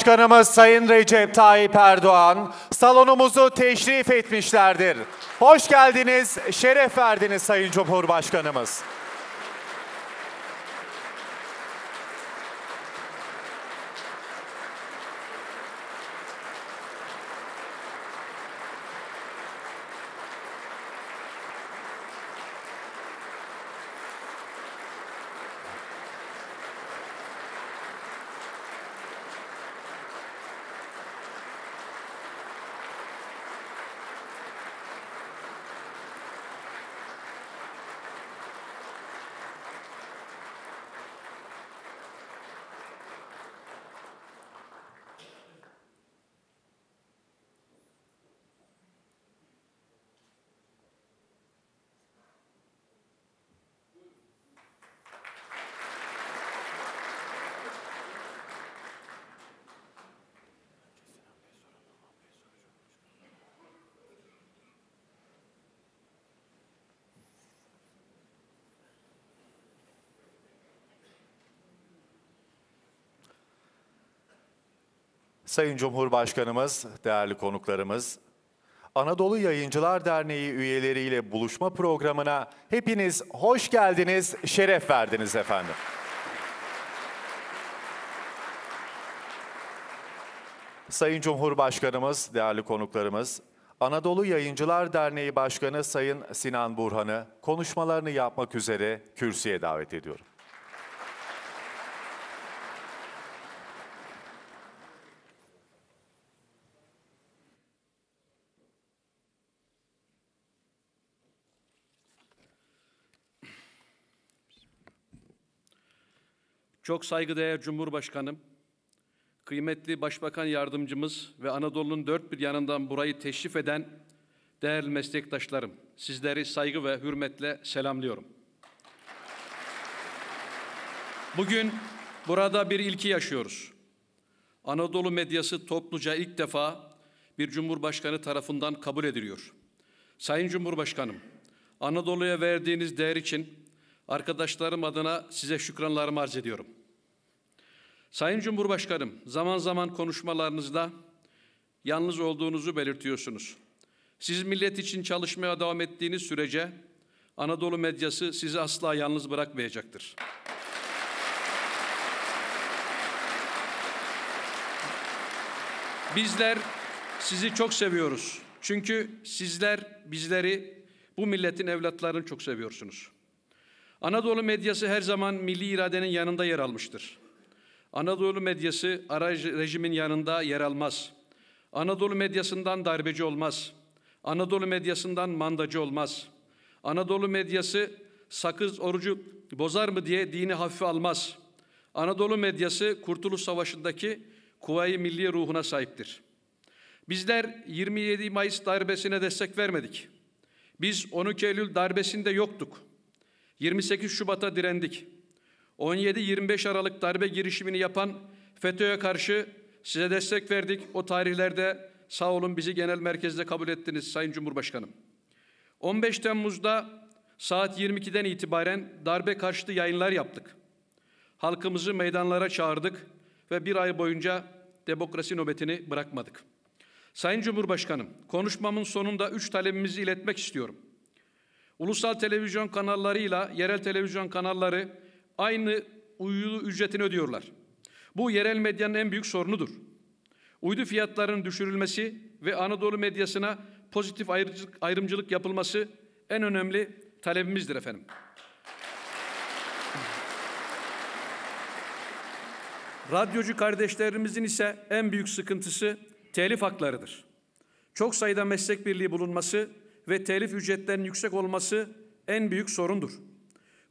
Başkanımız Sayın Recep Tayyip Erdoğan salonumuzu teşrif etmişlerdir. Hoş geldiniz, şeref verdiniz Sayın Cumhurbaşkanımız. Sayın Cumhurbaşkanımız, değerli konuklarımız, Anadolu Yayıncılar Derneği üyeleriyle buluşma programına hepiniz hoş geldiniz, şeref verdiniz efendim. Sayın Cumhurbaşkanımız, değerli konuklarımız, Anadolu Yayıncılar Derneği Başkanı Sayın Sinan Burhan'ı konuşmalarını yapmak üzere kürsüye davet ediyorum. Çok saygıdeğer Cumhurbaşkanım, kıymetli Başbakan Yardımcımız ve Anadolu'nun dört bir yanından burayı teşrif eden değerli meslektaşlarım, sizleri saygı ve hürmetle selamlıyorum. Bugün burada bir ilki yaşıyoruz. Anadolu medyası topluca ilk defa bir Cumhurbaşkanı tarafından kabul ediliyor. Sayın Cumhurbaşkanım, Anadolu'ya verdiğiniz değer için arkadaşlarım adına size şükranlarımı arz ediyorum.'' Sayın Cumhurbaşkanım, zaman zaman konuşmalarınızda yalnız olduğunuzu belirtiyorsunuz. Siz millet için çalışmaya devam ettiğiniz sürece Anadolu medyası sizi asla yalnız bırakmayacaktır. Bizler sizi çok seviyoruz. Çünkü sizler bizleri bu milletin evlatlarını çok seviyorsunuz. Anadolu medyası her zaman milli iradenin yanında yer almıştır. Anadolu medyası ara rejimin yanında yer almaz. Anadolu medyasından darbeci olmaz. Anadolu medyasından mandacı olmaz. Anadolu medyası sakız orucu bozar mı diye dini hafife almaz. Anadolu medyası Kurtuluş Savaşı'ndaki kuvayı milli ruhuna sahiptir. Bizler 27 Mayıs darbesine destek vermedik. Biz 12 Eylül darbesinde yoktuk. 28 Şubat'a direndik. 17-25 Aralık darbe girişimini yapan FETÖ'ye karşı size destek verdik. O tarihlerde sağ olun bizi genel merkezde kabul ettiniz Sayın Cumhurbaşkanım. 15 Temmuz'da saat 22'den itibaren darbe karşıtı yayınlar yaptık. Halkımızı meydanlara çağırdık ve bir ay boyunca demokrasi nöbetini bırakmadık. Sayın Cumhurbaşkanım, konuşmamın sonunda üç talebimizi iletmek istiyorum. Ulusal televizyon kanallarıyla yerel televizyon kanalları aynı uydu ücretini ödüyorlar. Bu yerel medyanın en büyük sorunudur. Uydu fiyatlarının düşürülmesi ve Anadolu medyasına pozitif ayrıcılık, ayrımcılık yapılması en önemli talebimizdir efendim. Radyocu kardeşlerimizin ise en büyük sıkıntısı telif haklarıdır. Çok sayıda meslek birliği bulunması ve telif ücretlerinin yüksek olması en büyük sorundur.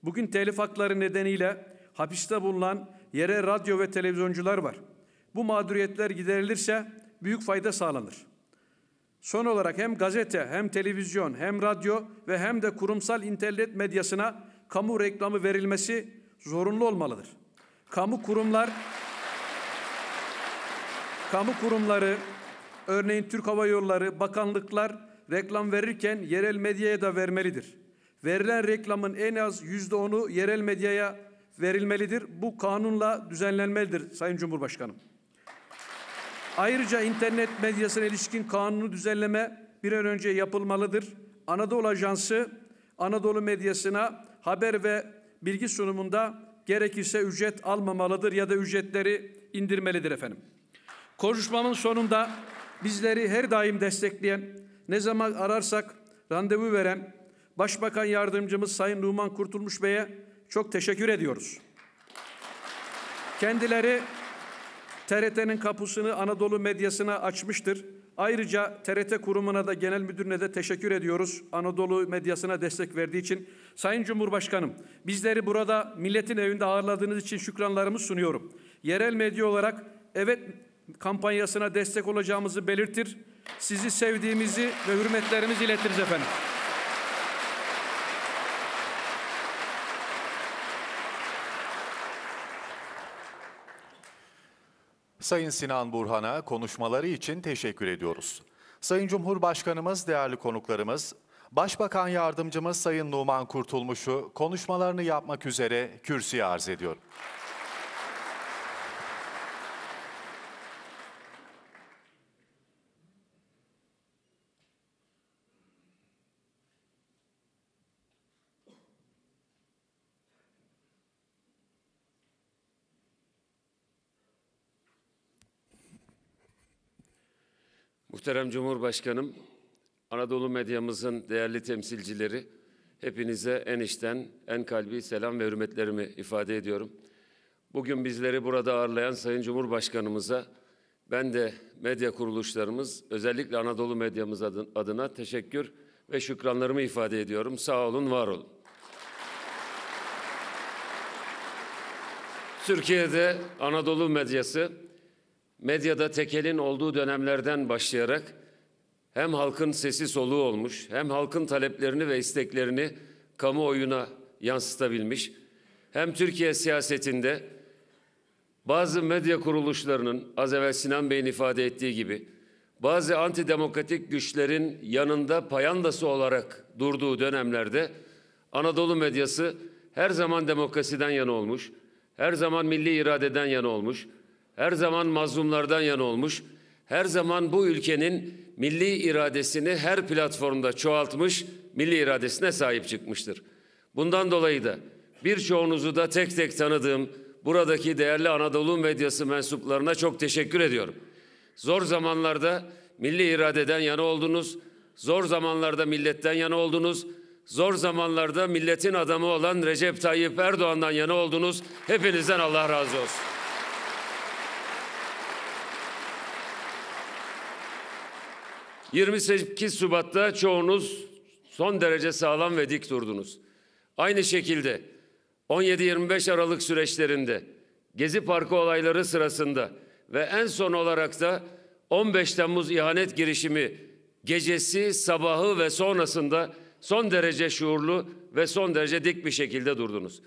Bugün telif hakları nedeniyle hapiste bulunan yere radyo ve televizyoncular var. Bu mağduriyetler giderilirse büyük fayda sağlanır. Son olarak hem gazete, hem televizyon, hem radyo ve hem de kurumsal internet medyasına kamu reklamı verilmesi zorunlu olmalıdır. Kamu kurumlar kamu kurumları örneğin Türk Hava Yolları, bakanlıklar reklam verirken yerel medyaya da vermelidir. Verilen reklamın en az yüzde onu yerel medyaya verilmelidir. Bu kanunla düzenlenmelidir Sayın Cumhurbaşkanım. Ayrıca internet medyasına ilişkin kanunu düzenleme bir an önce yapılmalıdır. Anadolu Ajansı Anadolu medyasına haber ve bilgi sunumunda gerekirse ücret almamalıdır ya da ücretleri indirmelidir efendim. Konuşmamın sonunda bizleri her daim destekleyen, ne zaman ararsak randevu veren, Başbakan Yardımcımız Sayın Numan Kurtulmuş Bey'e çok teşekkür ediyoruz. Kendileri TRT'nin kapısını Anadolu medyasına açmıştır. Ayrıca TRT kurumuna da genel müdürüne de teşekkür ediyoruz. Anadolu medyasına destek verdiği için. Sayın Cumhurbaşkanım, bizleri burada milletin evinde ağırladığınız için şükranlarımı sunuyorum. Yerel medya olarak evet kampanyasına destek olacağımızı belirtir. Sizi sevdiğimizi ve hürmetlerimizi iletiriz efendim. Sayın Sinan Burhan'a konuşmaları için teşekkür ediyoruz. Sayın Cumhurbaşkanımız, değerli konuklarımız, Başbakan Yardımcımız Sayın Numan Kurtulmuş'u konuşmalarını yapmak üzere kürsüye arz ediyorum. Muhterem Cumhurbaşkanım, Anadolu medyamızın değerli temsilcileri, hepinize en içten, en kalbi selam ve hürmetlerimi ifade ediyorum. Bugün bizleri burada ağırlayan Sayın Cumhurbaşkanımıza ben de medya kuruluşlarımız, özellikle Anadolu medyamız adına teşekkür ve şükranlarımı ifade ediyorum. Sağ olun, var olun. Türkiye'de Anadolu medyası medyada tekelin olduğu dönemlerden başlayarak hem halkın sesi soluğu olmuş, hem halkın taleplerini ve isteklerini kamuoyuna yansıtabilmiş, hem Türkiye siyasetinde bazı medya kuruluşlarının az evvel Sinan Bey'in ifade ettiği gibi bazı antidemokratik güçlerin yanında payandası olarak durduğu dönemlerde Anadolu medyası her zaman demokrasiden yana olmuş, her zaman milli iradeden yana olmuş, her zaman mazlumlardan yana olmuş, her zaman bu ülkenin milli iradesini her platformda çoğaltmış, milli iradesine sahip çıkmıştır. Bundan dolayı da birçoğunuzu da tek tek tanıdığım buradaki değerli Anadolu medyası mensuplarına çok teşekkür ediyorum. Zor zamanlarda milli iradeden yana oldunuz, zor zamanlarda milletten yana oldunuz, zor zamanlarda milletin adamı olan Recep Tayyip Erdoğan'dan yana oldunuz. Hepinizden Allah razı olsun. 28 Şubat'ta çoğunuz son derece sağlam ve dik durdunuz. Aynı şekilde 17-25 Aralık süreçlerinde Gezi Parkı olayları sırasında ve en son olarak da 15 Temmuz ihanet girişimi gecesi, sabahı ve sonrasında son derece şuurlu ve son derece dik bir şekilde durdunuz.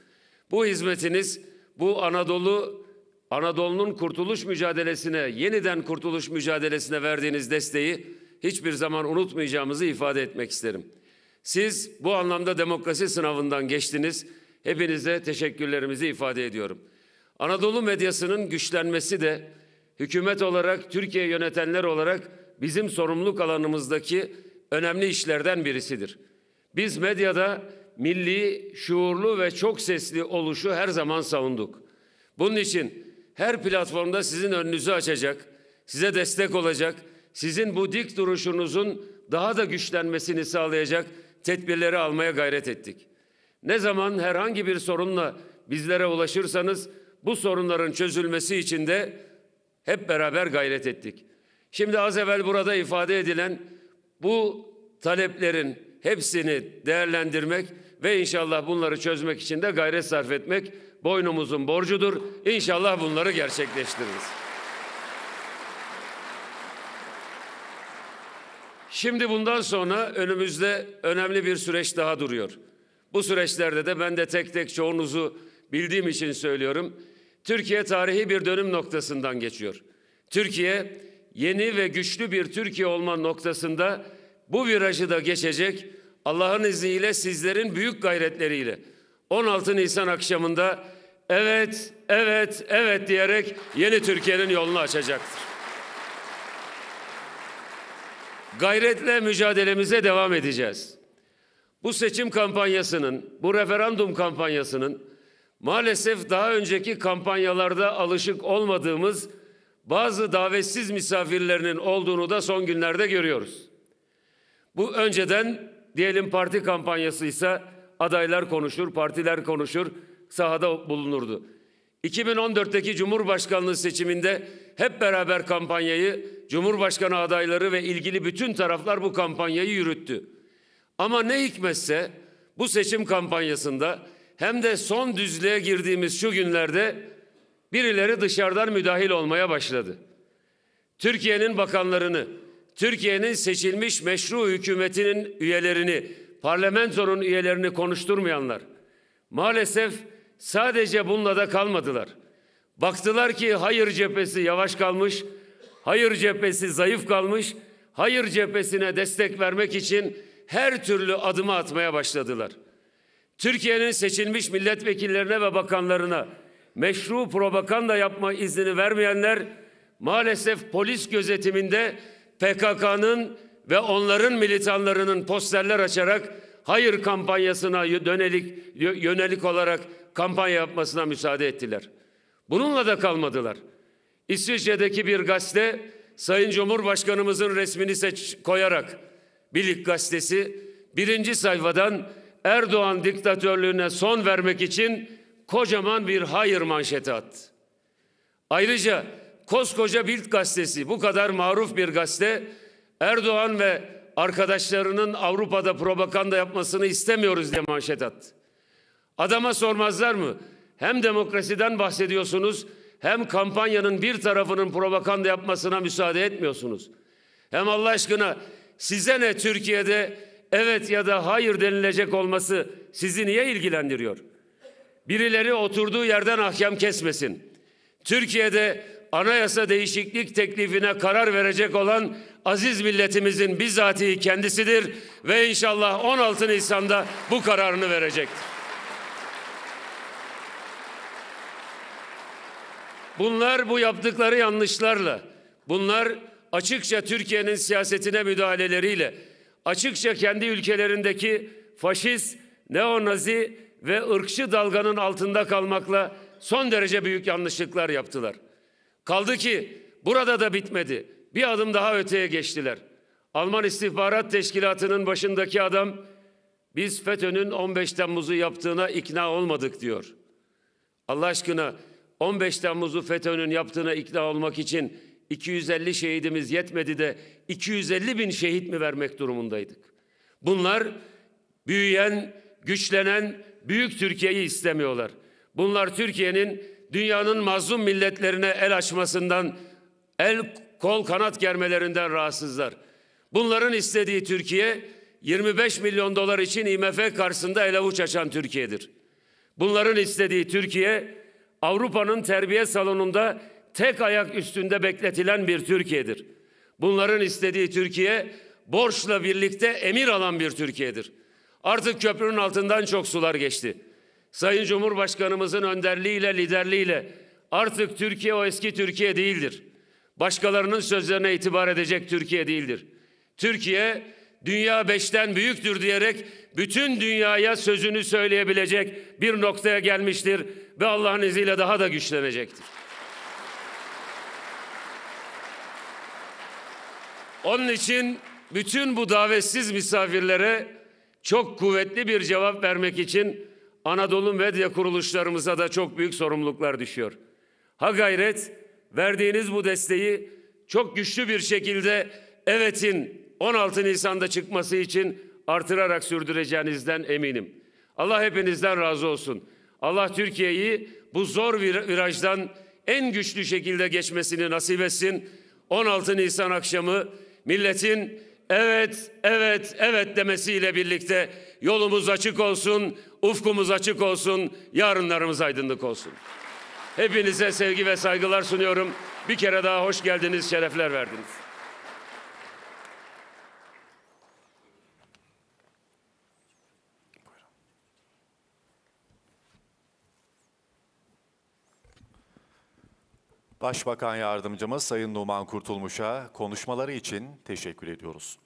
Bu hizmetiniz bu Anadolu Anadolu'nun kurtuluş mücadelesine, yeniden kurtuluş mücadelesine verdiğiniz desteği hiçbir zaman unutmayacağımızı ifade etmek isterim. Siz bu anlamda demokrasi sınavından geçtiniz. Hepinize teşekkürlerimizi ifade ediyorum. Anadolu medyasının güçlenmesi de hükümet olarak, Türkiye yönetenler olarak bizim sorumluluk alanımızdaki önemli işlerden birisidir. Biz medyada milli, şuurlu ve çok sesli oluşu her zaman savunduk. Bunun için her platformda sizin önünüzü açacak, size destek olacak, sizin bu dik duruşunuzun daha da güçlenmesini sağlayacak tedbirleri almaya gayret ettik. Ne zaman herhangi bir sorunla bizlere ulaşırsanız bu sorunların çözülmesi için de hep beraber gayret ettik. Şimdi az evvel burada ifade edilen bu taleplerin hepsini değerlendirmek ve inşallah bunları çözmek için de gayret sarf etmek boynumuzun borcudur. İnşallah bunları gerçekleştiririz. Şimdi bundan sonra önümüzde önemli bir süreç daha duruyor. Bu süreçlerde de ben de tek tek çoğunuzu bildiğim için söylüyorum. Türkiye tarihi bir dönüm noktasından geçiyor. Türkiye yeni ve güçlü bir Türkiye olma noktasında bu virajı da geçecek. Allah'ın izniyle sizlerin büyük gayretleriyle 16 Nisan akşamında evet, evet, evet diyerek yeni Türkiye'nin yolunu açacaktır. gayretle mücadelemize devam edeceğiz. Bu seçim kampanyasının, bu referandum kampanyasının maalesef daha önceki kampanyalarda alışık olmadığımız bazı davetsiz misafirlerinin olduğunu da son günlerde görüyoruz. Bu önceden diyelim parti kampanyası ise adaylar konuşur, partiler konuşur, sahada bulunurdu. 2014'teki Cumhurbaşkanlığı seçiminde hep beraber kampanyayı Cumhurbaşkanı adayları ve ilgili bütün taraflar bu kampanyayı yürüttü. Ama ne hikmetse bu seçim kampanyasında hem de son düzlüğe girdiğimiz şu günlerde birileri dışarıdan müdahil olmaya başladı. Türkiye'nin bakanlarını, Türkiye'nin seçilmiş meşru hükümetinin üyelerini, parlamentonun üyelerini konuşturmayanlar maalesef sadece bununla da kalmadılar. Baktılar ki hayır cephesi yavaş kalmış, hayır cephesi zayıf kalmış, hayır cephesine destek vermek için her türlü adımı atmaya başladılar. Türkiye'nin seçilmiş milletvekillerine ve bakanlarına meşru propaganda yapma iznini vermeyenler maalesef polis gözetiminde PKK'nın ve onların militanlarının posterler açarak hayır kampanyasına yönelik yönelik olarak kampanya yapmasına müsaade ettiler. Bununla da kalmadılar. İsviçre'deki bir gazete Sayın Cumhurbaşkanımızın resmini seç koyarak Bilik gazetesi birinci sayfadan Erdoğan diktatörlüğüne son vermek için kocaman bir hayır manşeti attı. Ayrıca koskoca Bild gazetesi bu kadar maruf bir gazete Erdoğan ve arkadaşlarının Avrupa'da propaganda yapmasını istemiyoruz diye manşet attı. Adama sormazlar mı? Hem demokrasiden bahsediyorsunuz hem kampanyanın bir tarafının propaganda yapmasına müsaade etmiyorsunuz. Hem Allah aşkına size ne Türkiye'de evet ya da hayır denilecek olması sizi niye ilgilendiriyor? Birileri oturduğu yerden ahkam kesmesin. Türkiye'de anayasa değişiklik teklifine karar verecek olan aziz milletimizin bizatihi kendisidir ve inşallah 16 Nisan'da bu kararını verecektir. Bunlar bu yaptıkları yanlışlarla, bunlar açıkça Türkiye'nin siyasetine müdahaleleriyle, açıkça kendi ülkelerindeki faşist, neonazi ve ırkçı dalganın altında kalmakla son derece büyük yanlışlıklar yaptılar. Kaldı ki burada da bitmedi. Bir adım daha öteye geçtiler. Alman İstihbarat Teşkilatı'nın başındaki adam biz FETÖ'nün 15 Temmuz'u yaptığına ikna olmadık diyor. Allah aşkına 15 Temmuz'u FETÖ'nün yaptığına ikna olmak için 250 şehidimiz yetmedi de 250 bin şehit mi vermek durumundaydık? Bunlar büyüyen, güçlenen büyük Türkiye'yi istemiyorlar. Bunlar Türkiye'nin dünyanın mazlum milletlerine el açmasından, el kol kanat germelerinden rahatsızlar. Bunların istediği Türkiye 25 milyon dolar için IMF karşısında el avuç açan Türkiye'dir. Bunların istediği Türkiye Avrupa'nın terbiye salonunda tek ayak üstünde bekletilen bir Türkiye'dir. Bunların istediği Türkiye borçla birlikte emir alan bir Türkiye'dir. Artık köprünün altından çok sular geçti. Sayın Cumhurbaşkanımızın önderliğiyle, liderliğiyle artık Türkiye o eski Türkiye değildir. Başkalarının sözlerine itibar edecek Türkiye değildir. Türkiye dünya beşten büyüktür diyerek bütün dünyaya sözünü söyleyebilecek bir noktaya gelmiştir ve Allah'ın izniyle daha da güçlenecektir. Onun için bütün bu davetsiz misafirlere çok kuvvetli bir cevap vermek için Anadolu medya kuruluşlarımıza da çok büyük sorumluluklar düşüyor. Ha gayret verdiğiniz bu desteği çok güçlü bir şekilde evetin 16 Nisan'da çıkması için artırarak sürdüreceğinizden eminim. Allah hepinizden razı olsun. Allah Türkiye'yi bu zor virajdan en güçlü şekilde geçmesini nasip etsin. 16 Nisan akşamı milletin evet, evet, evet demesiyle birlikte yolumuz açık olsun, ufkumuz açık olsun, yarınlarımız aydınlık olsun. Hepinize sevgi ve saygılar sunuyorum. Bir kere daha hoş geldiniz, şerefler verdiniz. Başbakan Yardımcımız Sayın Numan Kurtulmuş'a konuşmaları için teşekkür ediyoruz.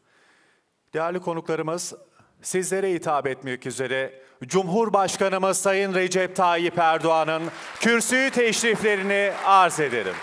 Değerli konuklarımız, sizlere hitap etmek üzere Cumhurbaşkanımız Sayın Recep Tayyip Erdoğan'ın kürsüyü teşriflerini arz ederim.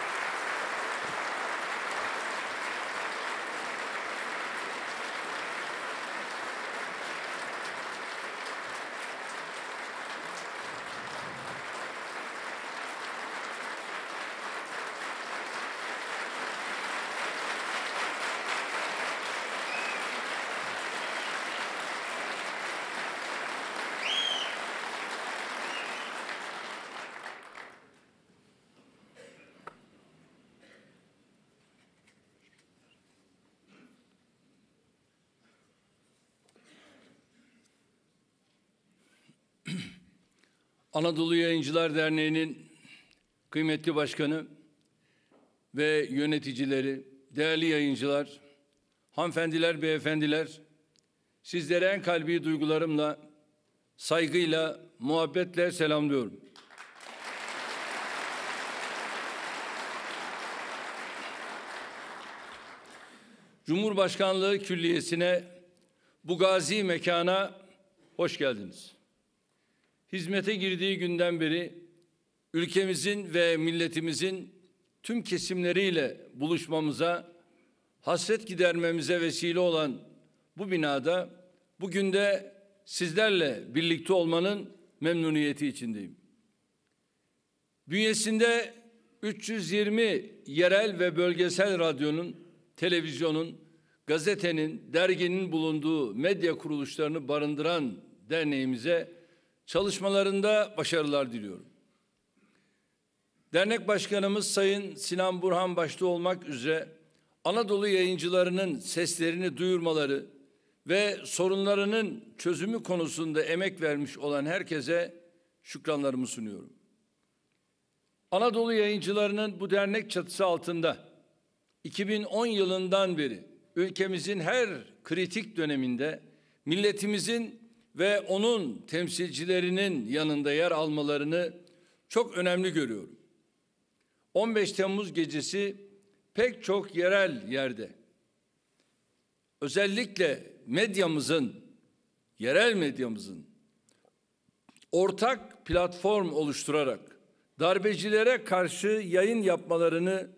Anadolu Yayıncılar Derneği'nin kıymetli başkanı ve yöneticileri, değerli yayıncılar, hanımefendiler, beyefendiler, sizlere en kalbi duygularımla, saygıyla, muhabbetle selamlıyorum. Cumhurbaşkanlığı Külliyesi'ne bu gazi mekana hoş geldiniz hizmete girdiği günden beri ülkemizin ve milletimizin tüm kesimleriyle buluşmamıza, hasret gidermemize vesile olan bu binada bugün de sizlerle birlikte olmanın memnuniyeti içindeyim. Bünyesinde 320 yerel ve bölgesel radyonun, televizyonun, gazetenin, derginin bulunduğu medya kuruluşlarını barındıran derneğimize Çalışmalarında başarılar diliyorum. Dernek Başkanımız Sayın Sinan Burhan başta olmak üzere Anadolu yayıncılarının seslerini duyurmaları ve sorunlarının çözümü konusunda emek vermiş olan herkese şükranlarımı sunuyorum. Anadolu yayıncılarının bu dernek çatısı altında 2010 yılından beri ülkemizin her kritik döneminde milletimizin ve onun temsilcilerinin yanında yer almalarını çok önemli görüyorum. 15 Temmuz gecesi pek çok yerel yerde özellikle medyamızın yerel medyamızın ortak platform oluşturarak darbecilere karşı yayın yapmalarını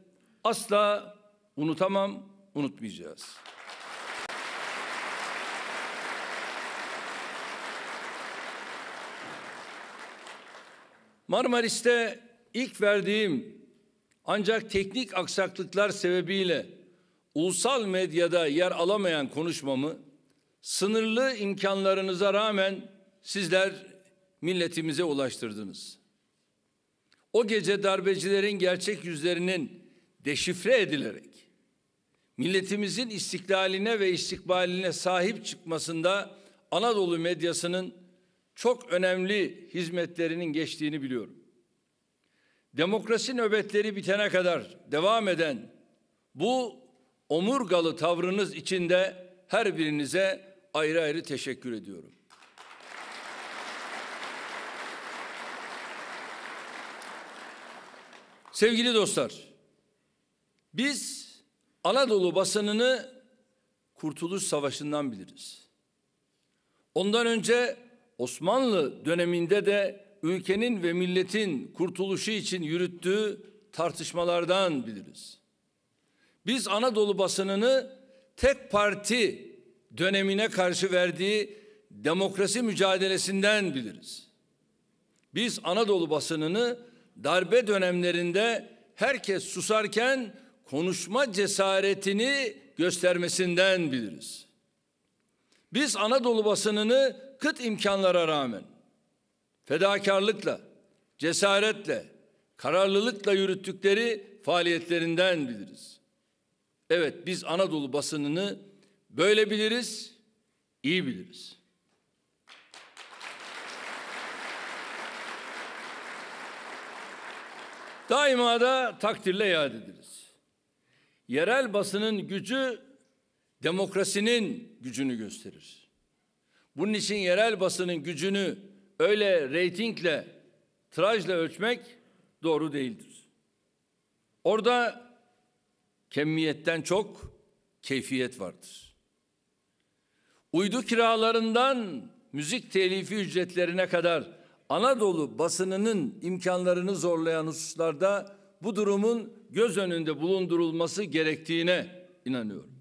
asla unutamam, unutmayacağız. Marmaris'te ilk verdiğim ancak teknik aksaklıklar sebebiyle ulusal medyada yer alamayan konuşmamı sınırlı imkanlarınıza rağmen sizler milletimize ulaştırdınız. O gece darbecilerin gerçek yüzlerinin deşifre edilerek milletimizin istiklaline ve istikbaline sahip çıkmasında Anadolu medyasının çok önemli hizmetlerinin geçtiğini biliyorum. Demokrasi nöbetleri bitene kadar devam eden bu omurgalı tavrınız için de her birinize ayrı ayrı teşekkür ediyorum. Sevgili dostlar, biz Anadolu basınını Kurtuluş Savaşı'ndan biliriz. Ondan önce Osmanlı döneminde de ülkenin ve milletin kurtuluşu için yürüttüğü tartışmalardan biliriz. Biz Anadolu basınını tek parti dönemine karşı verdiği demokrasi mücadelesinden biliriz. Biz Anadolu basınını darbe dönemlerinde herkes susarken konuşma cesaretini göstermesinden biliriz. Biz Anadolu basınını kıt imkanlara rağmen fedakarlıkla, cesaretle, kararlılıkla yürüttükleri faaliyetlerinden biliriz. Evet biz Anadolu basınını böyle biliriz, iyi biliriz. Daima da takdirle yad ediliriz. Yerel basının gücü demokrasinin gücünü gösterir. Bunun için yerel basının gücünü öyle reytingle, tirajla ölçmek doğru değildir. Orada kemiyetten çok keyfiyet vardır. Uydu kiralarından müzik telifi ücretlerine kadar Anadolu basınının imkanlarını zorlayan hususlarda bu durumun göz önünde bulundurulması gerektiğine inanıyorum.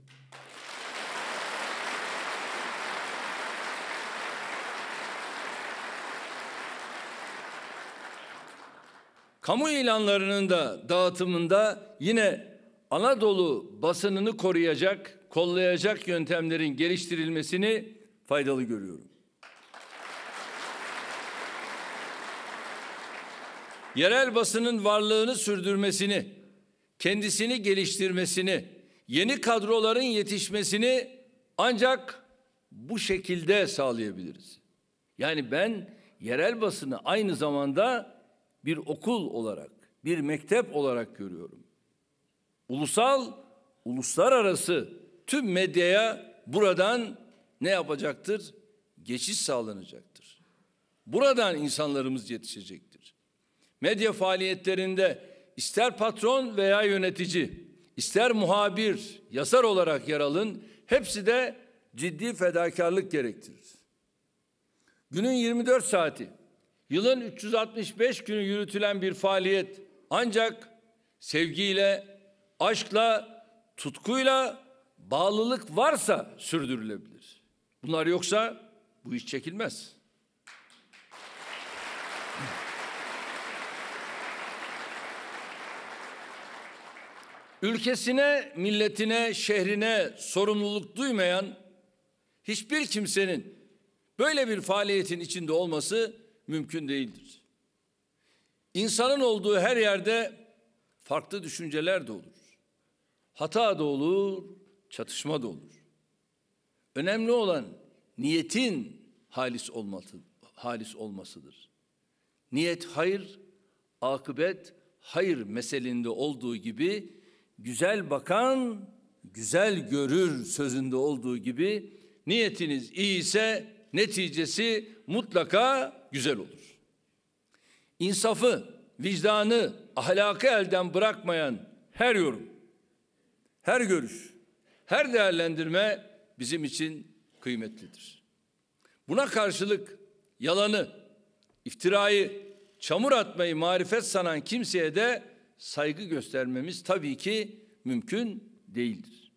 Kamu ilanlarının da dağıtımında yine Anadolu basınını koruyacak, kollayacak yöntemlerin geliştirilmesini faydalı görüyorum. Yerel basının varlığını sürdürmesini, kendisini geliştirmesini, yeni kadroların yetişmesini ancak bu şekilde sağlayabiliriz. Yani ben yerel basını aynı zamanda bir okul olarak, bir mektep olarak görüyorum. Ulusal, uluslararası tüm medyaya buradan ne yapacaktır? Geçiş sağlanacaktır. Buradan insanlarımız yetişecektir. Medya faaliyetlerinde ister patron veya yönetici, ister muhabir, yazar olarak yer alın, hepsi de ciddi fedakarlık gerektirir. Günün 24 saati Yılın 365 günü yürütülen bir faaliyet ancak sevgiyle, aşkla, tutkuyla bağlılık varsa sürdürülebilir. Bunlar yoksa bu iş çekilmez. Ülkesine, milletine, şehrine sorumluluk duymayan hiçbir kimsenin böyle bir faaliyetin içinde olması mümkün değildir. İnsanın olduğu her yerde farklı düşünceler de olur. Hata da olur, çatışma da olur. Önemli olan niyetin halis olması, halis olmasıdır. Niyet hayır, akıbet hayır meselinde olduğu gibi güzel bakan güzel görür sözünde olduğu gibi niyetiniz iyi ise neticesi mutlaka güzel olur. İnsafı, vicdanı, ahlakı elden bırakmayan her yorum, her görüş, her değerlendirme bizim için kıymetlidir. Buna karşılık yalanı, iftirayı, çamur atmayı marifet sanan kimseye de saygı göstermemiz tabii ki mümkün değildir.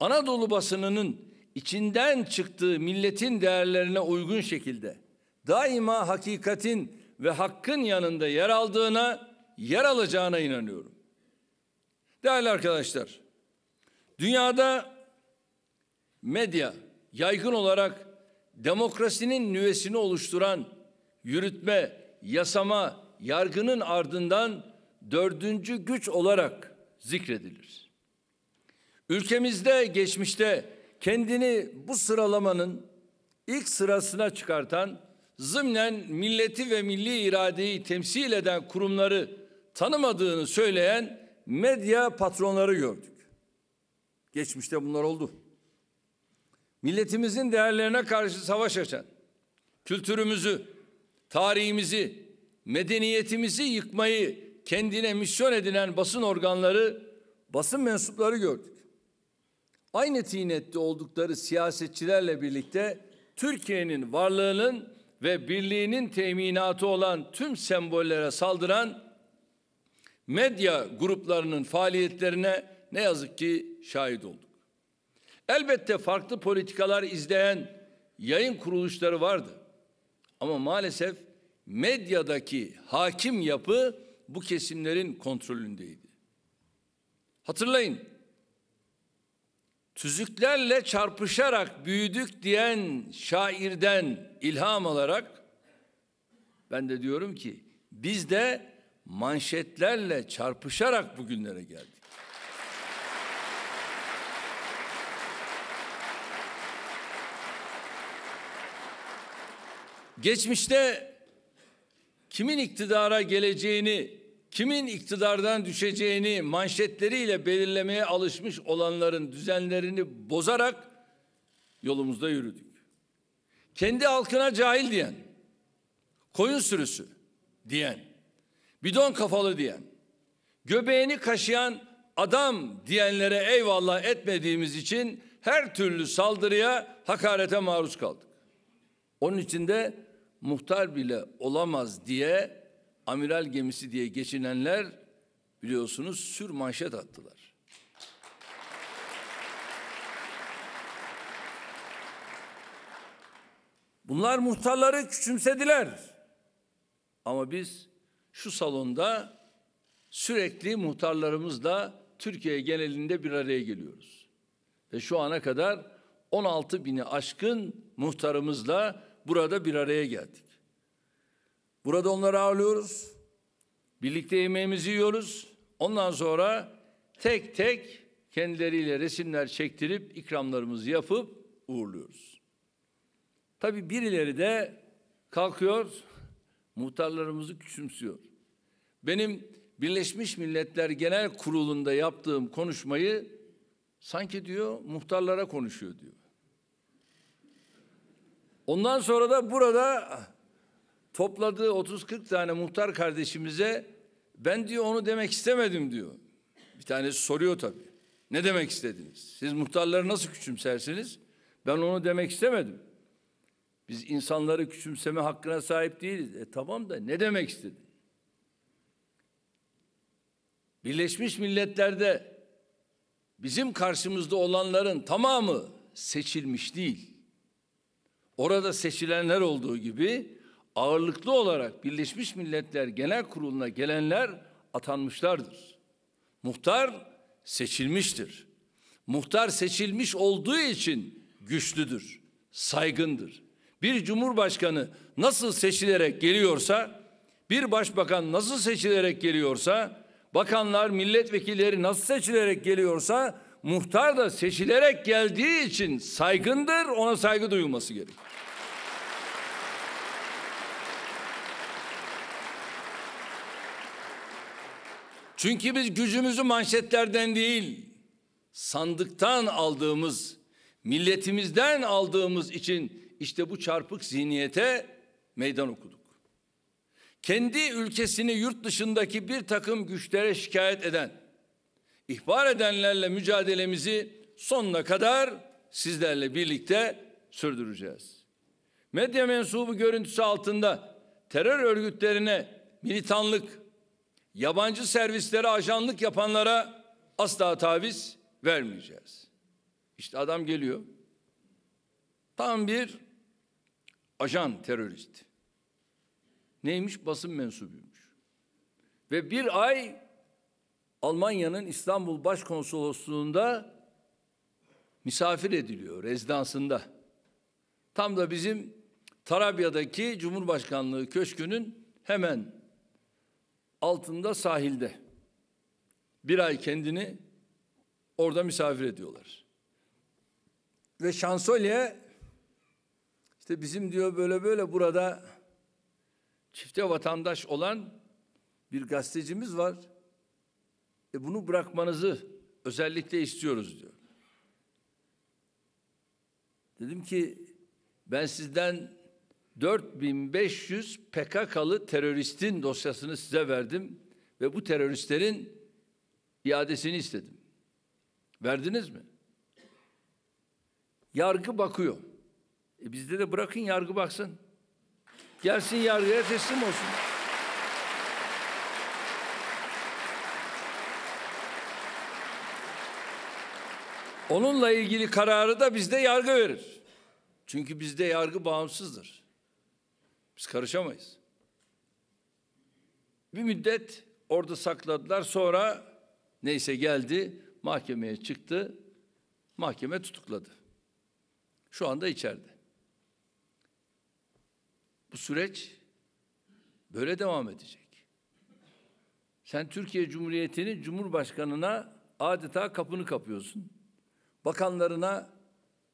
Anadolu basınının içinden çıktığı milletin değerlerine uygun şekilde daima hakikatin ve hakkın yanında yer aldığına, yer alacağına inanıyorum. Değerli arkadaşlar, dünyada medya yaygın olarak demokrasinin nüvesini oluşturan yürütme, yasama, yargının ardından dördüncü güç olarak zikredilir. Ülkemizde geçmişte kendini bu sıralamanın ilk sırasına çıkartan zımnen milleti ve milli iradeyi temsil eden kurumları tanımadığını söyleyen medya patronları gördük. Geçmişte bunlar oldu. Milletimizin değerlerine karşı savaş açan, kültürümüzü, tarihimizi, medeniyetimizi yıkmayı kendine misyon edinen basın organları, basın mensupları gördük. Aynı tinette oldukları siyasetçilerle birlikte Türkiye'nin varlığının ve birliğinin teminatı olan tüm sembollere saldıran medya gruplarının faaliyetlerine ne yazık ki şahit olduk. Elbette farklı politikalar izleyen yayın kuruluşları vardı. Ama maalesef medyadaki hakim yapı bu kesimlerin kontrolündeydi. Hatırlayın tüzüklerle çarpışarak büyüdük diyen şairden ilham alarak ben de diyorum ki biz de manşetlerle çarpışarak bugünlere geldik. Geçmişte kimin iktidara geleceğini kimin iktidardan düşeceğini manşetleriyle belirlemeye alışmış olanların düzenlerini bozarak yolumuzda yürüdük. Kendi halkına cahil diyen, koyun sürüsü diyen, bidon kafalı diyen, göbeğini kaşıyan adam diyenlere eyvallah etmediğimiz için her türlü saldırıya, hakarete maruz kaldık. Onun için de muhtar bile olamaz diye amiral gemisi diye geçinenler biliyorsunuz sür manşet attılar. Bunlar muhtarları küçümsediler. Ama biz şu salonda sürekli muhtarlarımızla Türkiye genelinde bir araya geliyoruz. Ve şu ana kadar 16 bini aşkın muhtarımızla burada bir araya geldik. Burada onları ağırlıyoruz. Birlikte yemeğimizi yiyoruz. Ondan sonra tek tek kendileriyle resimler çektirip ikramlarımızı yapıp uğurluyoruz. Tabi birileri de kalkıyor muhtarlarımızı küçümsüyor. Benim Birleşmiş Milletler Genel Kurulu'nda yaptığım konuşmayı sanki diyor muhtarlara konuşuyor diyor. Ondan sonra da burada topladığı 30-40 tane muhtar kardeşimize ben diyor onu demek istemedim diyor. Bir tanesi soruyor tabii. Ne demek istediniz? Siz muhtarları nasıl küçümsersiniz? Ben onu demek istemedim. Biz insanları küçümseme hakkına sahip değiliz. E tamam da ne demek istedin? Birleşmiş Milletler'de bizim karşımızda olanların tamamı seçilmiş değil. Orada seçilenler olduğu gibi ağırlıklı olarak Birleşmiş Milletler Genel Kurulu'na gelenler atanmışlardır. Muhtar seçilmiştir. Muhtar seçilmiş olduğu için güçlüdür, saygındır. Bir cumhurbaşkanı nasıl seçilerek geliyorsa, bir başbakan nasıl seçilerek geliyorsa, bakanlar, milletvekilleri nasıl seçilerek geliyorsa, muhtar da seçilerek geldiği için saygındır, ona saygı duyulması gerekir. Çünkü biz gücümüzü manşetlerden değil, sandıktan aldığımız, milletimizden aldığımız için işte bu çarpık zihniyete meydan okuduk. Kendi ülkesini yurt dışındaki bir takım güçlere şikayet eden, ihbar edenlerle mücadelemizi sonuna kadar sizlerle birlikte sürdüreceğiz. Medya mensubu görüntüsü altında terör örgütlerine militanlık, yabancı servislere ajanlık yapanlara asla taviz vermeyeceğiz. İşte adam geliyor. Tam bir ajan terörist. Neymiş? Basın mensubuymuş. Ve bir ay Almanya'nın İstanbul Başkonsolosluğu'nda misafir ediliyor rezidansında. Tam da bizim Tarabya'daki Cumhurbaşkanlığı Köşkü'nün hemen altında sahilde. Bir ay kendini orada misafir ediyorlar. Ve şansölye işte bizim diyor böyle böyle burada çifte vatandaş olan bir gazetecimiz var. E bunu bırakmanızı özellikle istiyoruz diyor. Dedim ki ben sizden 4500 PKK'lı teröristin dosyasını size verdim ve bu teröristlerin iadesini istedim. Verdiniz mi? Yargı bakıyor. E bizde de bırakın yargı baksın. Gelsin yargıya teslim olsun. Onunla ilgili kararı da bizde yargı verir. Çünkü bizde yargı bağımsızdır. Biz karışamayız. Bir müddet orada sakladılar. Sonra neyse geldi, mahkemeye çıktı. Mahkeme tutukladı. Şu anda içeride. Bu süreç böyle devam edecek. Sen Türkiye Cumhuriyeti'nin Cumhurbaşkanı'na adeta kapını kapıyorsun. Bakanlarına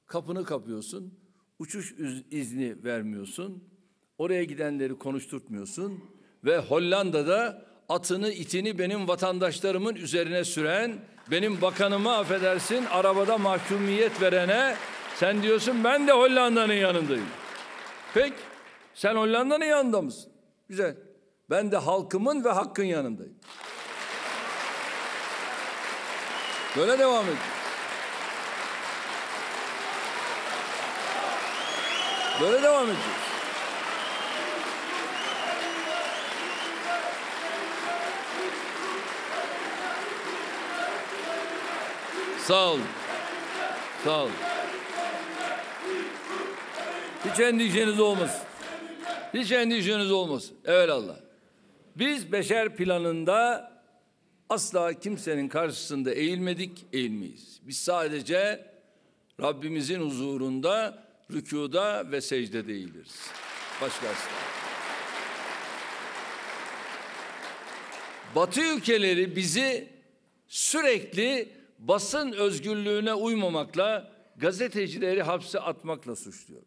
kapını kapıyorsun. Uçuş izni vermiyorsun. Oraya gidenleri konuşturtmuyorsun ve Hollanda'da atını itini benim vatandaşlarımın üzerine süren, benim bakanımı affedersin arabada mahkumiyet verene sen diyorsun ben de Hollanda'nın yanındayım. Peki sen Hollanda'nın yanında mısın? Güzel. Ben de halkımın ve hakkın yanındayım. Böyle devam ediyor. Böyle devam edeceğiz. Sağ ol. Sağ ol. Hiç endişeniz olmasın. Hiç endişeniz olmasın. Allah. Biz beşer planında asla kimsenin karşısında eğilmedik, eğilmeyiz. Biz sadece Rabbimizin huzurunda, rükuda ve secdede eğiliriz. Başka asla. Batı ülkeleri bizi sürekli basın özgürlüğüne uymamakla gazetecileri hapse atmakla suçluyor.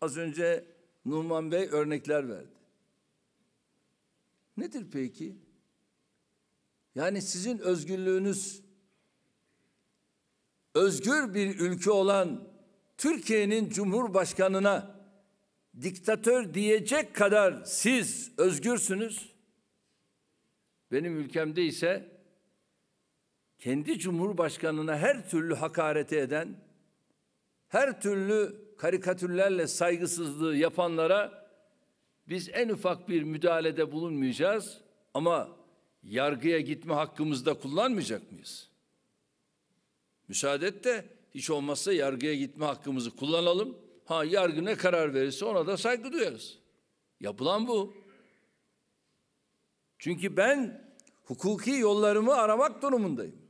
Az önce Numan Bey örnekler verdi. Nedir peki? Yani sizin özgürlüğünüz özgür bir ülke olan Türkiye'nin Cumhurbaşkanına diktatör diyecek kadar siz özgürsünüz. Benim ülkemde ise kendi cumhurbaşkanına her türlü hakareti eden, her türlü karikatürlerle saygısızlığı yapanlara biz en ufak bir müdahalede bulunmayacağız ama yargıya gitme hakkımızı da kullanmayacak mıyız? Müsaade et de hiç olmazsa yargıya gitme hakkımızı kullanalım. Ha yargı ne karar verirse ona da saygı duyarız. Yapılan bu. Çünkü ben hukuki yollarımı aramak durumundayım.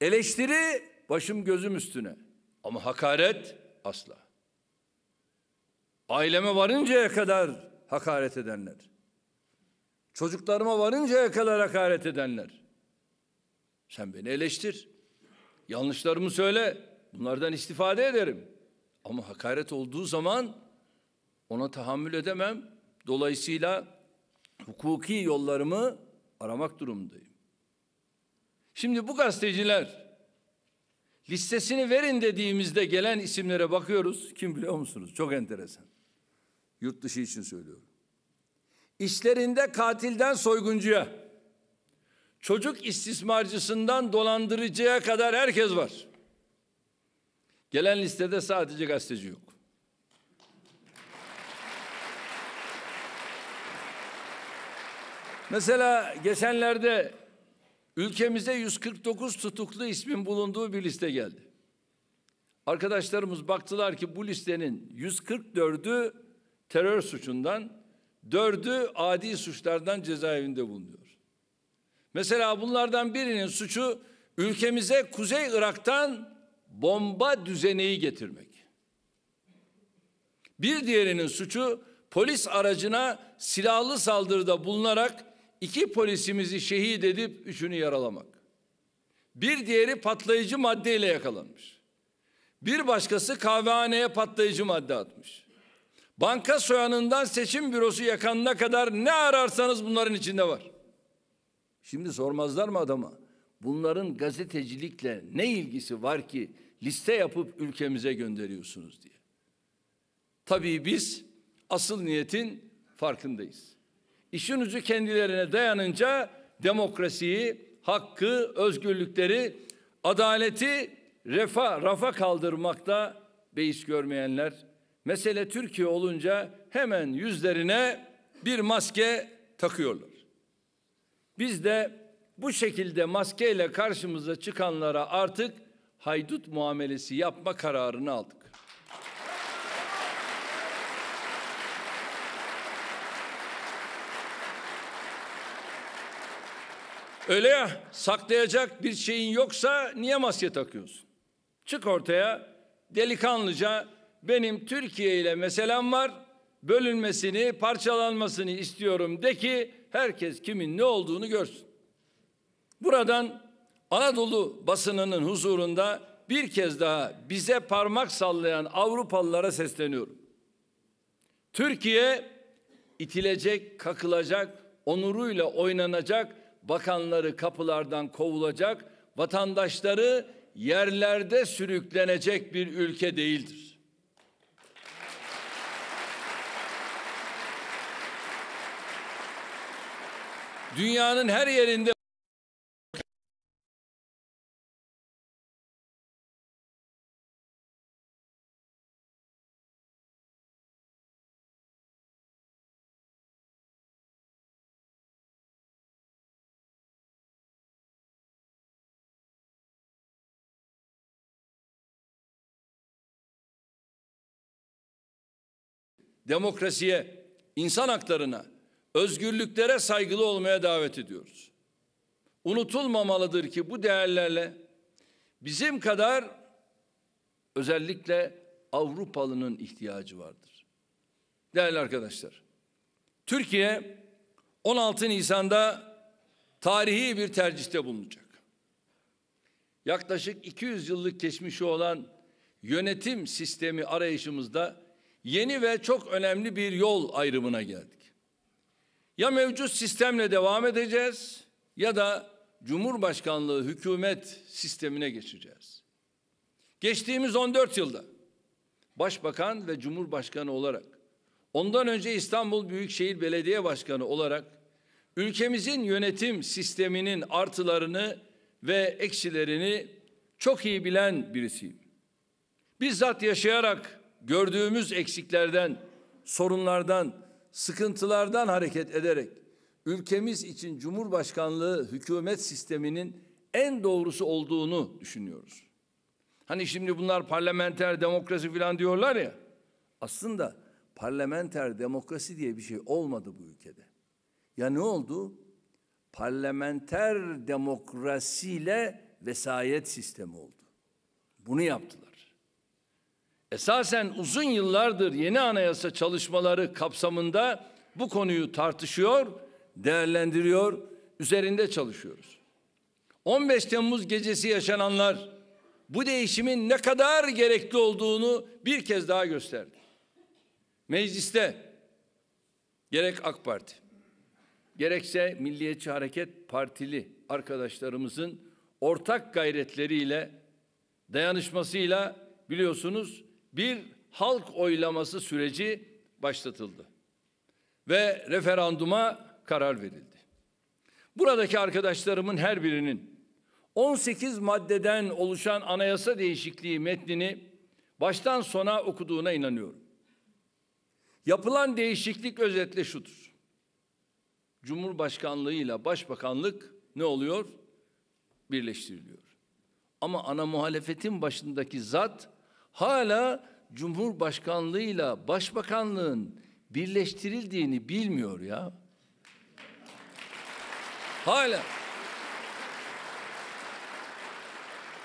Eleştiri başım gözüm üstüne. Ama hakaret asla. Aileme varıncaya kadar hakaret edenler. Çocuklarıma varıncaya kadar hakaret edenler. Sen beni eleştir. Yanlışlarımı söyle. Bunlardan istifade ederim. Ama hakaret olduğu zaman ona tahammül edemem. Dolayısıyla hukuki yollarımı aramak durumundayım. Şimdi bu gazeteciler listesini verin dediğimizde gelen isimlere bakıyoruz. Kim biliyor musunuz? Çok enteresan. Yurt dışı için söylüyorum. İşlerinde katilden soyguncuya, çocuk istismarcısından dolandırıcıya kadar herkes var. Gelen listede sadece gazeteci yok. Mesela geçenlerde Ülkemizde 149 tutuklu ismin bulunduğu bir liste geldi. Arkadaşlarımız baktılar ki bu listenin 144'ü terör suçundan, 4'ü adi suçlardan cezaevinde bulunuyor. Mesela bunlardan birinin suçu ülkemize Kuzey Irak'tan bomba düzeneği getirmek. Bir diğerinin suçu polis aracına silahlı saldırıda bulunarak iki polisimizi şehit edip üçünü yaralamak. Bir diğeri patlayıcı maddeyle yakalanmış. Bir başkası kahvehaneye patlayıcı madde atmış. Banka soyanından seçim bürosu yakanına kadar ne ararsanız bunların içinde var. Şimdi sormazlar mı adama? Bunların gazetecilikle ne ilgisi var ki liste yapıp ülkemize gönderiyorsunuz diye. Tabii biz asıl niyetin farkındayız. İşin ucu kendilerine dayanınca demokrasiyi, hakkı, özgürlükleri, adaleti refa, rafa kaldırmakta beis görmeyenler. Mesele Türkiye olunca hemen yüzlerine bir maske takıyorlar. Biz de bu şekilde maskeyle karşımıza çıkanlara artık haydut muamelesi yapma kararını aldık. Öyle ya saklayacak bir şeyin yoksa niye maske takıyorsun? Çık ortaya delikanlıca benim Türkiye ile meselem var. Bölünmesini, parçalanmasını istiyorum de ki herkes kimin ne olduğunu görsün. Buradan Anadolu basınının huzurunda bir kez daha bize parmak sallayan Avrupalılara sesleniyorum. Türkiye itilecek, kakılacak, onuruyla oynanacak bakanları kapılardan kovulacak, vatandaşları yerlerde sürüklenecek bir ülke değildir. Dünyanın her yerinde demokrasiye, insan haklarına, özgürlüklere saygılı olmaya davet ediyoruz. Unutulmamalıdır ki bu değerlerle bizim kadar özellikle Avrupalının ihtiyacı vardır. Değerli arkadaşlar, Türkiye 16 Nisan'da tarihi bir tercihte bulunacak. Yaklaşık 200 yıllık geçmişi olan yönetim sistemi arayışımızda yeni ve çok önemli bir yol ayrımına geldik. Ya mevcut sistemle devam edeceğiz ya da Cumhurbaşkanlığı hükümet sistemine geçeceğiz. Geçtiğimiz 14 yılda Başbakan ve Cumhurbaşkanı olarak ondan önce İstanbul Büyükşehir Belediye Başkanı olarak ülkemizin yönetim sisteminin artılarını ve eksilerini çok iyi bilen birisiyim. Bizzat yaşayarak gördüğümüz eksiklerden, sorunlardan, sıkıntılardan hareket ederek ülkemiz için Cumhurbaşkanlığı hükümet sisteminin en doğrusu olduğunu düşünüyoruz. Hani şimdi bunlar parlamenter demokrasi falan diyorlar ya. Aslında parlamenter demokrasi diye bir şey olmadı bu ülkede. Ya ne oldu? Parlamenter demokrasiyle vesayet sistemi oldu. Bunu yaptılar esasen uzun yıllardır yeni anayasa çalışmaları kapsamında bu konuyu tartışıyor, değerlendiriyor, üzerinde çalışıyoruz. 15 Temmuz gecesi yaşananlar bu değişimin ne kadar gerekli olduğunu bir kez daha gösterdi. Mecliste gerek AK Parti gerekse Milliyetçi Hareket Partili arkadaşlarımızın ortak gayretleriyle dayanışmasıyla biliyorsunuz bir halk oylaması süreci başlatıldı. Ve referanduma karar verildi. Buradaki arkadaşlarımın her birinin 18 maddeden oluşan anayasa değişikliği metnini baştan sona okuduğuna inanıyorum. Yapılan değişiklik özetle şudur. Cumhurbaşkanlığı ile başbakanlık ne oluyor? Birleştiriliyor. Ama ana muhalefetin başındaki zat hala Cumhurbaşkanlığıyla Başbakanlığın birleştirildiğini bilmiyor ya. Hala.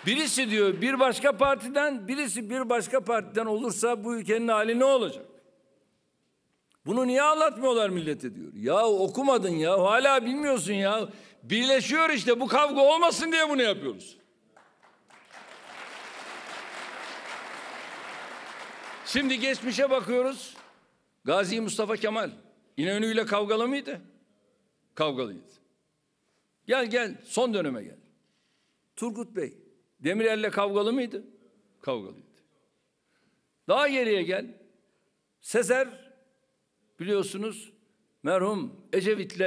Birisi diyor bir başka partiden, birisi bir başka partiden olursa bu ülkenin hali ne olacak? Bunu niye anlatmıyorlar millete diyor. Ya okumadın ya, hala bilmiyorsun ya. Birleşiyor işte bu kavga olmasın diye bunu yapıyoruz. Şimdi geçmişe bakıyoruz. Gazi Mustafa Kemal İnönü ile kavgalı mıydı? Kavgalıydı. Gel gel son döneme gel. Turgut Bey Demirel'le kavgalı mıydı? Kavgalıydı. Daha geriye gel. Sezer biliyorsunuz merhum Ecevit'le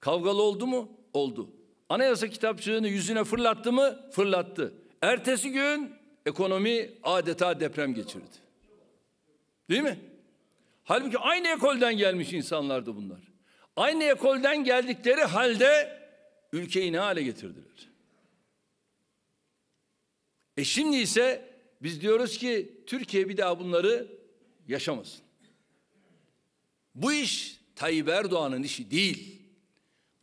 kavgalı oldu mu? Oldu. Anayasa kitapçığını yüzüne fırlattı mı? Fırlattı. Ertesi gün ekonomi adeta deprem geçirdi. Değil mi? Halbuki aynı ekolden gelmiş insanlardı bunlar. Aynı ekolden geldikleri halde ülkeyi ne hale getirdiler? E şimdi ise biz diyoruz ki Türkiye bir daha bunları yaşamasın. Bu iş Tayyip Erdoğan'ın işi değil.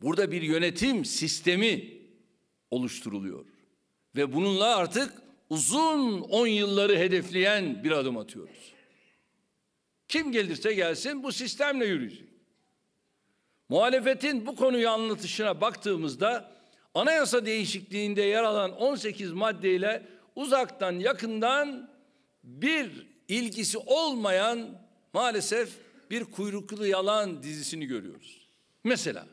Burada bir yönetim sistemi oluşturuluyor. Ve bununla artık uzun on yılları hedefleyen bir adım atıyoruz. Kim gelirse gelsin bu sistemle yürüyecek. Muhalefetin bu konuyu anlatışına baktığımızda anayasa değişikliğinde yer alan 18 maddeyle uzaktan yakından bir ilgisi olmayan maalesef bir kuyruklu yalan dizisini görüyoruz. Mesela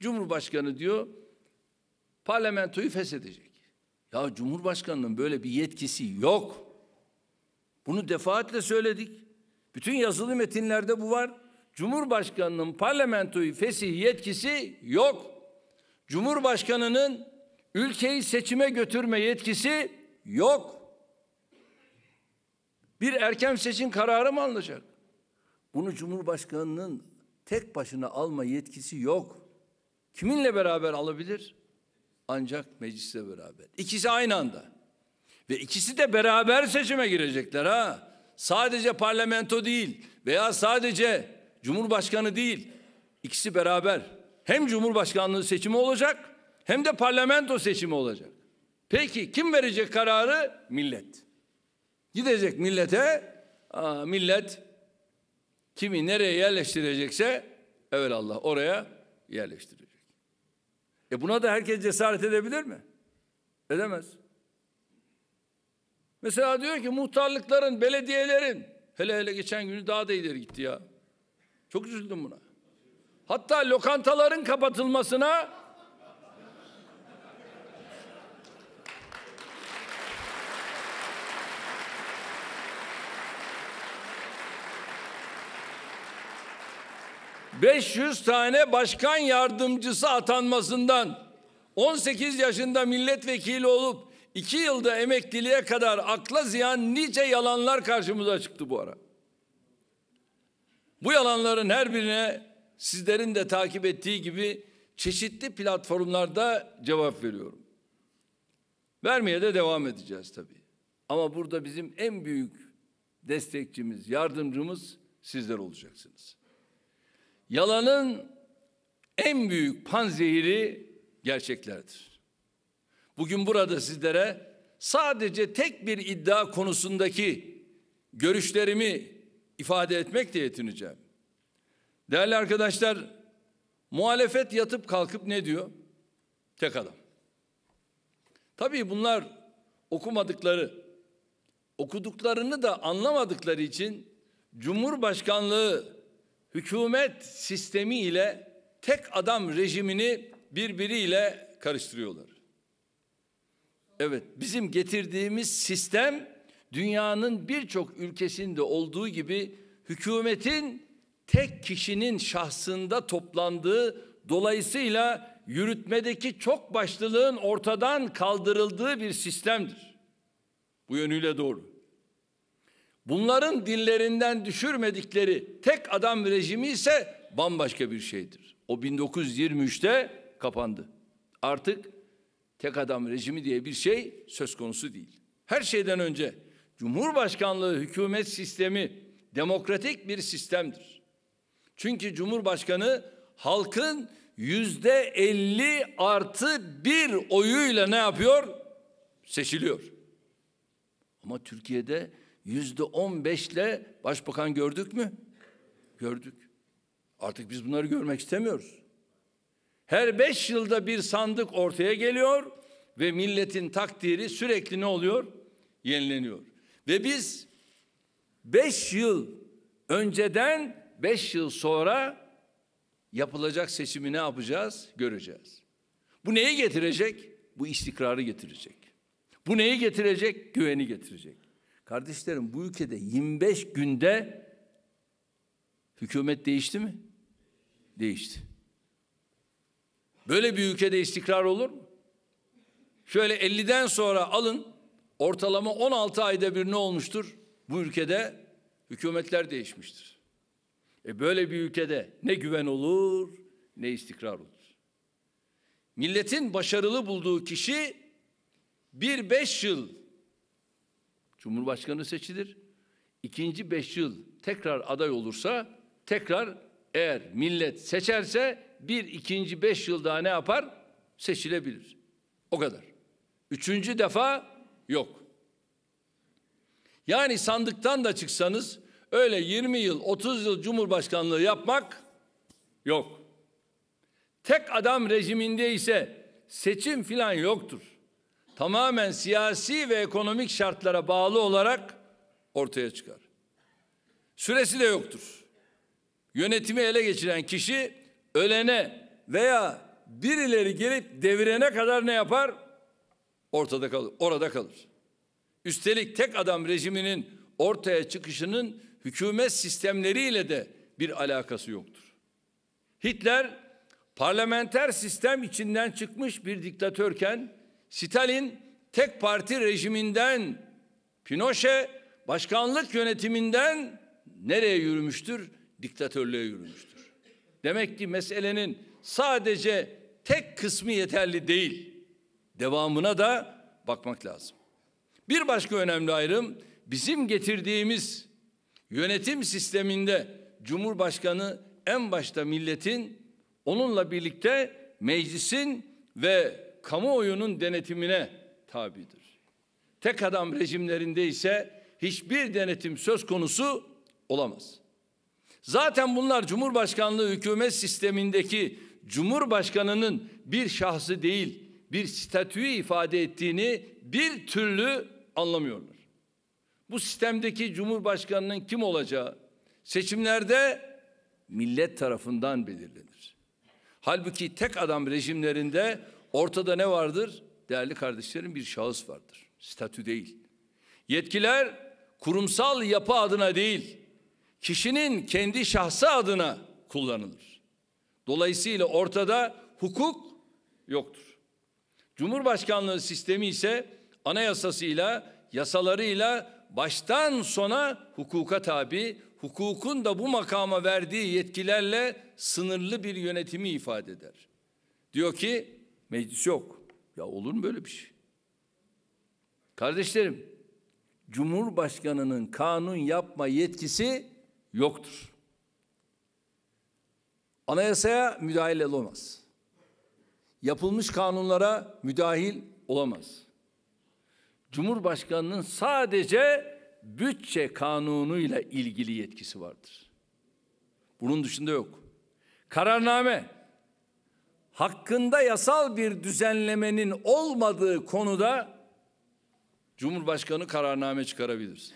Cumhurbaşkanı diyor parlamentoyu feshedecek. Ya Cumhurbaşkanının böyle bir yetkisi yok. Bunu defaatle söyledik. Bütün yazılı metinlerde bu var. Cumhurbaşkanının parlamentoyu fesih yetkisi yok. Cumhurbaşkanının ülkeyi seçime götürme yetkisi yok. Bir erken seçim kararı mı alınacak? Bunu Cumhurbaşkanının tek başına alma yetkisi yok. Kiminle beraber alabilir? Ancak mecliste beraber. İkisi aynı anda. Ve ikisi de beraber seçime girecekler ha sadece parlamento değil veya sadece cumhurbaşkanı değil ikisi beraber hem cumhurbaşkanlığı seçimi olacak hem de parlamento seçimi olacak. Peki kim verecek kararı? Millet. Gidecek millete, aa, millet kimi nereye yerleştirecekse evet Allah oraya yerleştirecek. E buna da herkes cesaret edebilir mi? Edemez. Mesela diyor ki muhtarlıkların, belediyelerin hele hele geçen günü daha da ileri gitti ya. Çok üzüldüm buna. Hatta lokantaların kapatılmasına ...500 tane başkan yardımcısı atanmasından... ...18 yaşında milletvekili olup İki yılda emekliliğe kadar akla ziyan nice yalanlar karşımıza çıktı bu ara. Bu yalanların her birine sizlerin de takip ettiği gibi çeşitli platformlarda cevap veriyorum. Vermeye de devam edeceğiz tabii. Ama burada bizim en büyük destekçimiz, yardımcımız sizler olacaksınız. Yalanın en büyük panzehiri gerçeklerdir bugün burada sizlere sadece tek bir iddia konusundaki görüşlerimi ifade etmekle yetineceğim. Değerli arkadaşlar, muhalefet yatıp kalkıp ne diyor? Tek adam. Tabii bunlar okumadıkları, okuduklarını da anlamadıkları için Cumhurbaşkanlığı hükümet sistemi ile tek adam rejimini birbiriyle karıştırıyorlar. Evet, bizim getirdiğimiz sistem dünyanın birçok ülkesinde olduğu gibi hükümetin tek kişinin şahsında toplandığı dolayısıyla yürütmedeki çok başlılığın ortadan kaldırıldığı bir sistemdir. Bu yönüyle doğru. Bunların dillerinden düşürmedikleri tek adam rejimi ise bambaşka bir şeydir. O 1923'te kapandı. Artık tek adam rejimi diye bir şey söz konusu değil. Her şeyden önce Cumhurbaşkanlığı hükümet sistemi demokratik bir sistemdir. Çünkü Cumhurbaşkanı halkın yüzde elli artı bir oyuyla ne yapıyor? Seçiliyor. Ama Türkiye'de yüzde on beşle başbakan gördük mü? Gördük. Artık biz bunları görmek istemiyoruz. Her beş yılda bir sandık ortaya geliyor ve milletin takdiri sürekli ne oluyor? Yenileniyor. Ve biz beş yıl önceden beş yıl sonra yapılacak seçimi ne yapacağız? Göreceğiz. Bu neyi getirecek? Bu istikrarı getirecek. Bu neyi getirecek? Güveni getirecek. Kardeşlerim bu ülkede 25 günde hükümet değişti mi? Değişti. Böyle bir ülkede istikrar olur mu? Şöyle 50'den sonra alın ortalama 16 ayda bir ne olmuştur? Bu ülkede hükümetler değişmiştir. E böyle bir ülkede ne güven olur ne istikrar olur. Milletin başarılı bulduğu kişi bir beş yıl Cumhurbaşkanı seçilir. İkinci beş yıl tekrar aday olursa tekrar eğer millet seçerse bir ikinci beş yılda ne yapar? Seçilebilir. O kadar. Üçüncü defa yok. Yani sandıktan da çıksanız öyle 20 yıl 30 yıl cumhurbaşkanlığı yapmak yok. Tek adam rejiminde ise seçim filan yoktur. Tamamen siyasi ve ekonomik şartlara bağlı olarak ortaya çıkar. Süresi de yoktur. Yönetimi ele geçiren kişi ölene veya birileri gelip devirene kadar ne yapar? Ortada kalır, orada kalır. Üstelik tek adam rejiminin ortaya çıkışının hükümet sistemleriyle de bir alakası yoktur. Hitler parlamenter sistem içinden çıkmış bir diktatörken Stalin tek parti rejiminden Pinochet başkanlık yönetiminden nereye yürümüştür? Diktatörlüğe yürümüştür. Demek ki meselenin sadece tek kısmı yeterli değil. Devamına da bakmak lazım. Bir başka önemli ayrım bizim getirdiğimiz yönetim sisteminde Cumhurbaşkanı en başta milletin onunla birlikte meclisin ve kamuoyunun denetimine tabidir. Tek adam rejimlerinde ise hiçbir denetim söz konusu olamaz. Zaten bunlar Cumhurbaşkanlığı hükümet sistemindeki Cumhurbaşkanının bir şahsı değil, bir statüyü ifade ettiğini bir türlü anlamıyorlar. Bu sistemdeki Cumhurbaşkanının kim olacağı seçimlerde millet tarafından belirlenir. Halbuki tek adam rejimlerinde ortada ne vardır? Değerli kardeşlerim bir şahıs vardır. Statü değil. Yetkiler kurumsal yapı adına değil, kişinin kendi şahsı adına kullanılır. Dolayısıyla ortada hukuk yoktur. Cumhurbaşkanlığı sistemi ise anayasasıyla, yasalarıyla baştan sona hukuka tabi, hukukun da bu makama verdiği yetkilerle sınırlı bir yönetimi ifade eder. Diyor ki meclis yok. Ya olur mu böyle bir şey? Kardeşlerim, Cumhurbaşkanının kanun yapma yetkisi yoktur. Anayasaya müdahil olamaz. Yapılmış kanunlara müdahil olamaz. Cumhurbaşkanının sadece bütçe kanunuyla ilgili yetkisi vardır. Bunun dışında yok. Kararname hakkında yasal bir düzenlemenin olmadığı konuda Cumhurbaşkanı kararname çıkarabilir.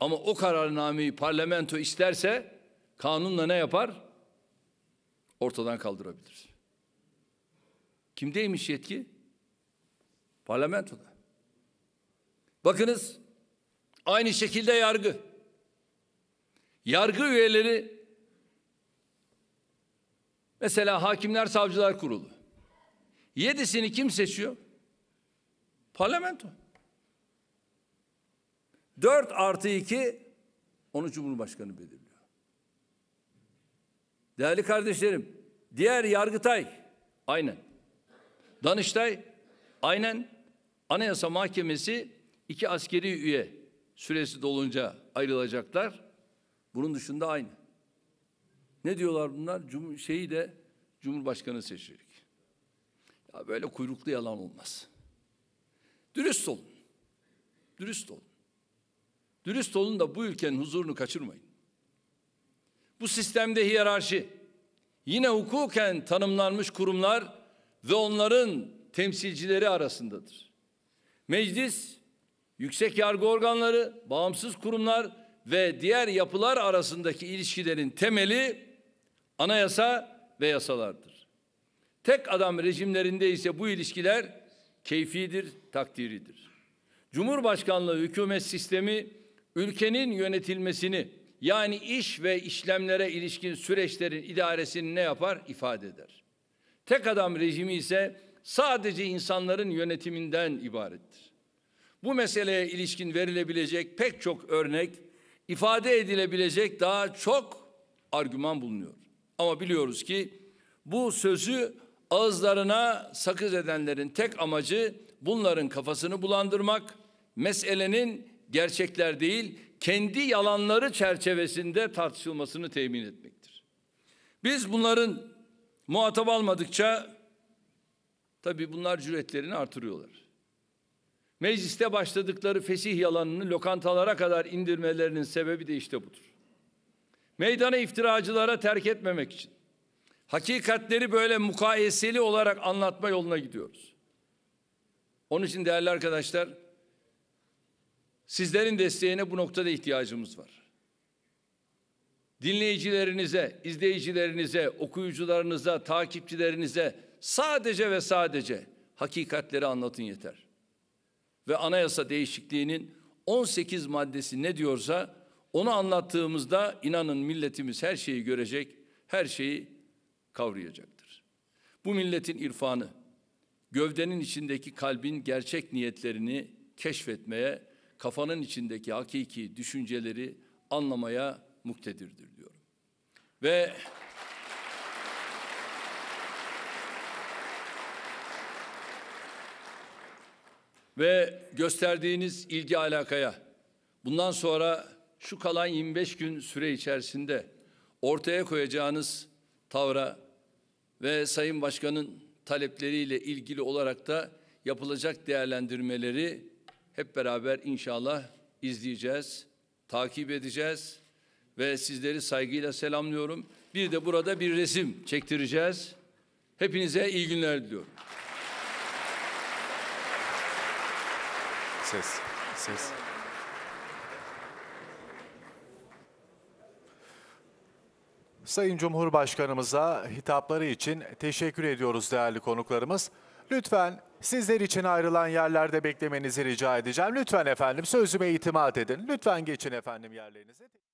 Ama o kararnameyi parlamento isterse kanunla ne yapar? Ortadan kaldırabilir. Kimdeymiş yetki? Parlamentoda. Bakınız aynı şekilde yargı. Yargı üyeleri mesela hakimler savcılar kurulu. Yedisini kim seçiyor? Parlamento. 4 artı 2 onu Cumhurbaşkanı belirliyor. Değerli kardeşlerim, diğer Yargıtay aynen. Danıştay aynen. Anayasa Mahkemesi iki askeri üye süresi dolunca ayrılacaklar. Bunun dışında aynı. Ne diyorlar bunlar? Cum şeyi de Cumhurbaşkanı seçecek. Ya böyle kuyruklu yalan olmaz. Dürüst olun. Dürüst olun. Dürüst olun da bu ülkenin huzurunu kaçırmayın. Bu sistemde hiyerarşi, yine hukuken tanımlanmış kurumlar ve onların temsilcileri arasındadır. Meclis, yüksek yargı organları, bağımsız kurumlar ve diğer yapılar arasındaki ilişkilerin temeli anayasa ve yasalardır. Tek adam rejimlerinde ise bu ilişkiler keyfidir, takdiridir. Cumhurbaşkanlığı hükümet sistemi ülkenin yönetilmesini yani iş ve işlemlere ilişkin süreçlerin idaresini ne yapar? ifade eder. Tek adam rejimi ise sadece insanların yönetiminden ibarettir. Bu meseleye ilişkin verilebilecek pek çok örnek, ifade edilebilecek daha çok argüman bulunuyor. Ama biliyoruz ki bu sözü ağızlarına sakız edenlerin tek amacı bunların kafasını bulandırmak, meselenin gerçekler değil, kendi yalanları çerçevesinde tartışılmasını temin etmektir. Biz bunların muhatap almadıkça tabii bunlar cüretlerini artırıyorlar. Mecliste başladıkları fesih yalanını lokantalara kadar indirmelerinin sebebi de işte budur. Meydana iftiracılara terk etmemek için hakikatleri böyle mukayeseli olarak anlatma yoluna gidiyoruz. Onun için değerli arkadaşlar, Sizlerin desteğine bu noktada ihtiyacımız var. Dinleyicilerinize, izleyicilerinize, okuyucularınıza, takipçilerinize sadece ve sadece hakikatleri anlatın yeter. Ve anayasa değişikliğinin 18 maddesi ne diyorsa onu anlattığımızda inanın milletimiz her şeyi görecek, her şeyi kavrayacaktır. Bu milletin irfanı, gövdenin içindeki kalbin gerçek niyetlerini keşfetmeye kafanın içindeki hakiki düşünceleri anlamaya muktedirdir diyorum. Ve ve gösterdiğiniz ilgi alakaya bundan sonra şu kalan 25 gün süre içerisinde ortaya koyacağınız tavra ve Sayın Başkan'ın talepleriyle ilgili olarak da yapılacak değerlendirmeleri hep beraber inşallah izleyeceğiz, takip edeceğiz ve sizleri saygıyla selamlıyorum. Bir de burada bir resim çektireceğiz. Hepinize iyi günler diliyorum. Ses, ses. Sayın Cumhurbaşkanımıza hitapları için teşekkür ediyoruz değerli konuklarımız. Lütfen Sizler için ayrılan yerlerde beklemenizi rica edeceğim. Lütfen efendim sözüme itimat edin. Lütfen geçin efendim yerlerinize.